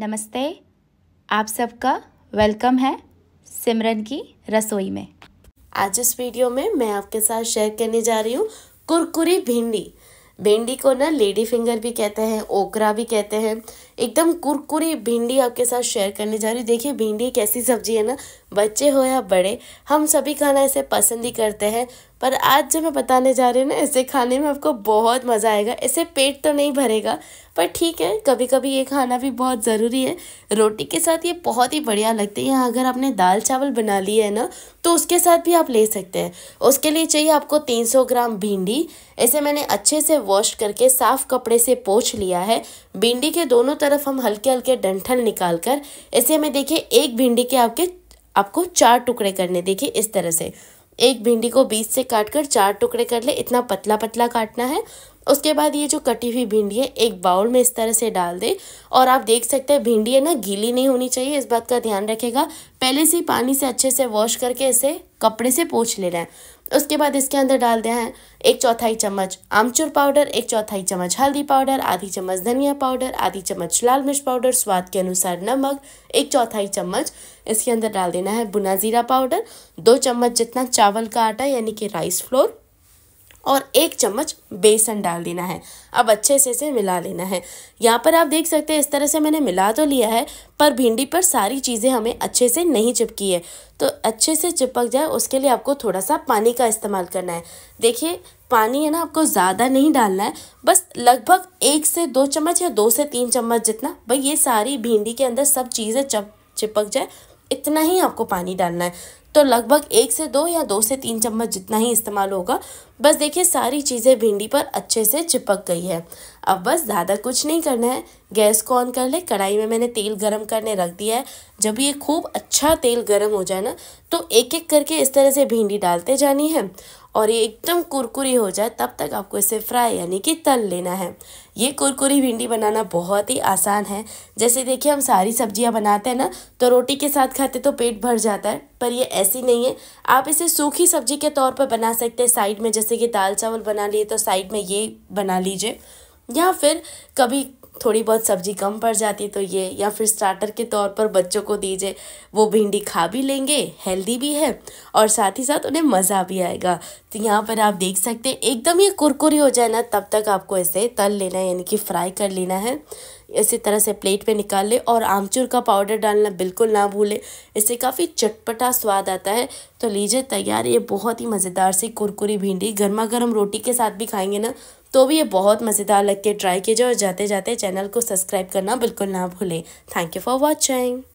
नमस्ते आप सबका वेलकम है सिमरन की रसोई में आज इस वीडियो में मैं आपके साथ शेयर करने जा रही हूँ कुरकुरी भिंडी भिंडी को ना लेडी फिंगर भी कहते हैं ओकरा भी कहते हैं एकदम कुरकुरी भिंडी आपके साथ शेयर करने जा रही हूँ देखिए भिंडी कैसी सब्जी है ना बच्चे हो या बड़े हम सभी खाना ऐसे पसंद ही करते हैं पर आज जो मैं बताने जा रही हूँ ना ऐसे खाने में आपको बहुत मज़ा आएगा ऐसे पेट तो नहीं भरेगा पर ठीक है कभी कभी ये खाना भी बहुत ज़रूरी है रोटी के साथ ये बहुत ही बढ़िया लगती है अगर आपने दाल चावल बना लिए है ना तो उसके साथ भी आप ले सकते हैं उसके लिए चाहिए आपको तीन ग्राम भिंडी ऐसे मैंने अच्छे से वॉश करके साफ़ कपड़े से पोछ लिया है भिंडी के दोनों तरफ हम हल्के हल्के डंठल निकाल कर ऐसे हमें देखिए एक भिंडी के आपके आपको चार टुकड़े करने देखिए इस तरह से एक भिंडी को बीच से काट कर चार टुकड़े कर ले इतना पतला पतला काटना है उसके बाद ये जो कटी हुई भिंडी है एक बाउल में इस तरह से डाल दे और आप देख सकते हैं भिंडी है ना गीली नहीं होनी चाहिए इस बात का ध्यान रखेगा पहले से ही पानी से अच्छे से वॉश करके इसे कपड़े से पोछ लेना है उसके बाद इसके अंदर डाल दिया है एक चौथाई चम्मच आमचूर पाउडर एक चौथाई चम्मच हल्दी पाउडर आधी चम्मच धनिया पाउडर आधी चम्मच लाल मिर्च पाउडर स्वाद के अनुसार नमक एक चौथाई चम्मच इसके अंदर डाल देना है बुना ज़ीरा पाउडर दो चम्मच जितना चावल का आटा यानी कि राइस फ्लोर और एक चम्मच बेसन डाल देना है अब अच्छे से इसे मिला लेना है यहाँ पर आप देख सकते हैं इस तरह से मैंने मिला तो लिया है पर भिंडी पर सारी चीज़ें हमें अच्छे से नहीं चिपकी है तो अच्छे से चिपक जाए उसके लिए आपको थोड़ा सा पानी का इस्तेमाल करना है देखिए पानी है ना आपको ज़्यादा नहीं डालना है बस लगभग एक से दो चम्मच या दो से तीन चम्मच जितना भाई ये सारी भिंडी के अंदर सब चीज़ें चप चिपक जाए इतना ही आपको पानी डालना है तो लगभग एक से दो या दो से तीन चम्मच जितना ही इस्तेमाल होगा बस देखिए सारी चीज़ें भिंडी पर अच्छे से चिपक गई है अब बस ज़्यादा कुछ नहीं करना है गैस को ऑन कर ले कढ़ाई में मैंने तेल गरम करने रख दिया है जब ये खूब अच्छा तेल गरम हो जाए ना तो एक एक करके इस तरह से भिंडी डालते जानी है और ये एकदम कुरकुरी हो जाए तब तक आपको इसे फ्राई यानी कि तल लेना है ये कुरकुरी भिंडी बनाना बहुत ही आसान है जैसे देखिए हम सारी सब्जियां बनाते हैं ना तो रोटी के साथ खाते तो पेट भर जाता है पर ये ऐसी नहीं है आप इसे सूखी सब्जी के तौर पर बना सकते हैं साइड में जैसे कि दाल चावल बना लिए तो साइड में ये बना लीजिए या फिर कभी थोड़ी बहुत सब्जी कम पड़ जाती है तो ये या फिर स्टार्टर के तौर पर बच्चों को दीजिए वो भिंडी खा भी लेंगे हेल्दी भी है और साथ ही साथ उन्हें मज़ा भी आएगा तो यहाँ पर आप देख सकते हैं एकदम ये कुरकुरी हो जाए ना तब तक आपको ऐसे तल लेना है यानी कि फ्राई कर लेना है इसी तरह से प्लेट पे निकाल ले और आमचूर का पाउडर डालना बिल्कुल ना भूले इससे काफ़ी चटपटा स्वाद आता है तो लीजिए तैयार ये बहुत ही मज़ेदार सी कुरकुरी भिंडी गर्मा गर्म रोटी के साथ भी खाएंगे ना तो भी ये बहुत मज़ेदार लग के ट्राई कीजिए और जाते जाते चैनल को सब्सक्राइब करना बिल्कुल ना भूलें थैंक यू फॉर वॉचिंग